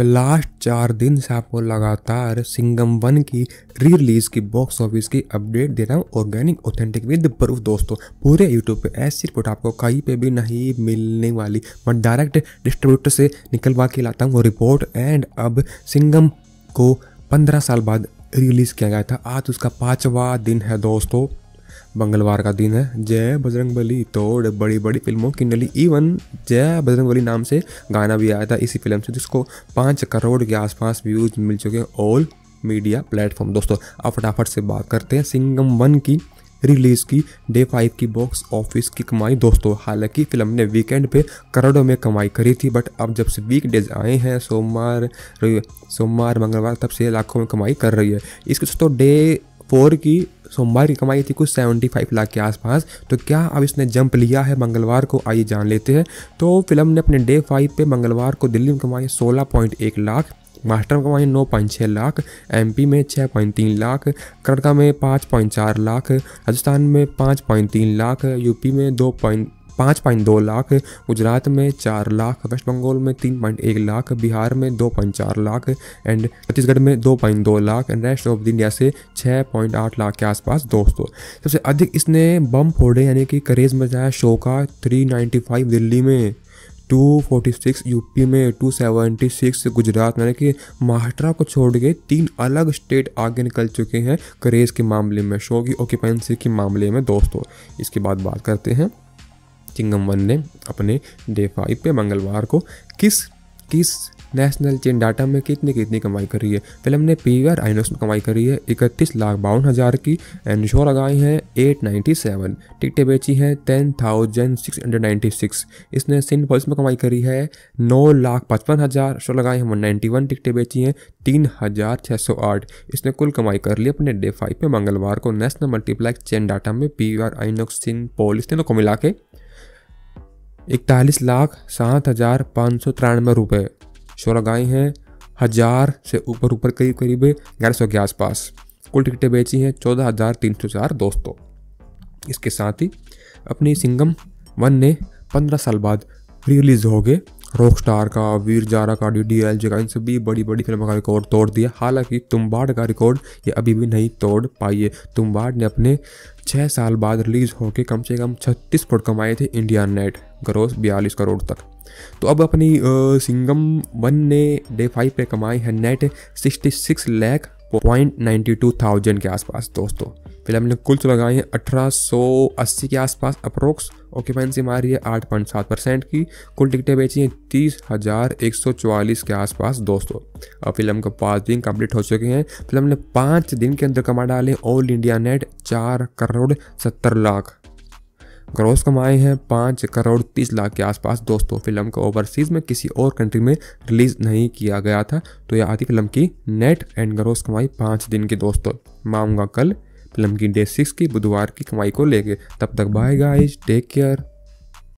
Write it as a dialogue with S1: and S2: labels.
S1: में लास्ट चार दिन से आपको लगातार सिंगम वन की री रिलीज की बॉक्स ऑफिस की अपडेट दे रहा हूँ ऑर्गेनिक ऑथेंटिक विद प्रूफ दोस्तों पूरे यूट्यूब पे ऐसी रिपोर्ट आपको कहीं पे भी नहीं मिलने वाली मैं डायरेक्ट डिस्ट्रीब्यूटर से निकलवा के लाता हूँ वो रिपोर्ट एंड अब सिंगम को पंद्रह साल बाद रिलीज़ किया गया था आज उसका पाँचवा दिन है दोस्तों मंगलवार का दिन है जय बजरंगबली तोड़ बड़ी बड़ी फिल्मों की नली इवन जय बजरंगबली नाम से गाना भी आया था इसी फिल्म से जिसको पाँच करोड़ के आसपास व्यूज मिल चुके हैं ऑल मीडिया प्लेटफॉर्म दोस्तों अब फटाफट से बात करते हैं सिंगम वन की रिलीज़ की डे फाइव की बॉक्स ऑफिस की कमाई दोस्तों हालांकि फिल्म ने वीकेंड पे करोड़ों में कमाई करी थी बट अब जब से वीक डेज आए हैं सोमवार सोमवार मंगलवार तब से लाखों में कमाई कर रही है इसके दोस्तों डे फोर की सोमवार की कमाई थी कुछ सेवेंटी फाइव लाख के आसपास तो क्या अब इसने जंप लिया है मंगलवार को आइए जान लेते हैं तो फिल्म ने अपने डे फाइव पे मंगलवार को दिल्ली में कमाई सोलह पॉइंट एक लाख महाराष्ट्र में कमाई नौ पॉइंट छः लाख एमपी में छः पॉइंट तीन लाख कर्नाटका में पाँच पॉइंट चार लाख राजस्थान में पाँच पॉइंट तीन लाख यूपी में दो पॉइंट पाँच पॉइंट दो लाख गुजरात में चार लाख वेस्ट बंगाल में तीन पॉइंट एक लाख बिहार में दो पॉइंट चार लाख एंड छत्तीसगढ़ में दो पॉइंट दो lakh and rest of India से छः पॉइंट आठ लाख के आसपास दोस्तों सबसे अधिक इसने बम फोड़े यानी कि करेज मचाया शो का थ्री नाइन्टी फाइव दिल्ली में 246 यूपी में 276 गुजरात यानी कि महाराष्ट्र को छोड़ के तीन अलग स्टेट आगे निकल चुके हैं करेज के मामले में शो की ऑक्यूपेंसी के मामले में दोस्तों इसके बाद बात करते हैं चिंगम ने अपने डे फाइव पे मंगलवार को किस किस नेशनल चेन डाटा में कितनी कितनी कमाई करी है फिल्म ने पी आर आइनोस में कमाई करी है इकतीस लाख बावन हज़ार की एन शो लगाए हैं एट नाइन्टी सेवन टिकटें बेची हैं ten thousand six hundred ninety six इसने सिन पॉलिस में कमाई करी है नौ लाख पचपन हज़ार शो लगाए हैं वन नाइन्टी वन टिकटें बेची हैं तीन हज़ार छः सौ आठ इसने कुल कमाई कर ली अपने डे फाइव पे मंगलवार को नेशनल मल्टीप्लेक्स चेन डाटा में P R Inox Cinepolis तीनों को मिला के इकतालीस लाख सात हज़ार पाँच सौ तिरानवे रुपये शोरागाएँ हैं हज़ार से ऊपर ऊपर करीब करीब ग्यारह सौ के आसपास कुल टिकटें बेची हैं चौदह हज़ार तीन सौ चार दोस्तों इसके साथ ही अपनी सिंगम वन ने पंद्रह साल बाद री रिलीज़ हो गए रॉक स्टार का वीर जारा का डी डी एल जी का इन सभी बड़ी बड़ी फिल्मों का रिकॉर्ड तोड़ दिया हालांकि तुम्बाड़ का रिकॉर्ड ये अभी भी नहीं तोड़ पाई है तुम्बाड़ ने अपने छः साल बाद रिलीज़ होकर कम से कम छत्तीस करोड़ कमाए थे इंडिया नेट करोड़ बयालीस करोड़ तक तो अब अपनी सिंगम वन ने डे फाइव पे कमाई है net sixty six lakh point ninety two thousand के आसपास दोस्तों फिलहाल हमने कुल लगाए हैं अठारह सौ अस्सी के आसपास अप्रोक्स ऑक्यूपेंसी मारी है आठ पॉइंट सात परसेंट की कुल टिकटें बेची हैं तीस हज़ार एक सौ चौवालीस के आसपास दोस्तों अब फिल्म का पाँच दिन कंप्लीट हो चुके हैं फिल्म ने पाँच दिन के अंदर कमा डाले ऑल इंडिया नेट चार करोड़ सत्तर लाख ग्रोस कमाए हैं पाँच करोड़ तीस लाख के आसपास दोस्तों फिल्म को ओवरसीज़ में किसी और कंट्री में रिलीज़ नहीं किया गया था तो यह आधी फिल्म की नेट एंड ग्रोस कमाई पाँच दिन की दोस्तों माऊँगा कल फिल्म की डे सिक्स की बुधवार की कमाई को लेके तब तक बाय गाइस टेक केयर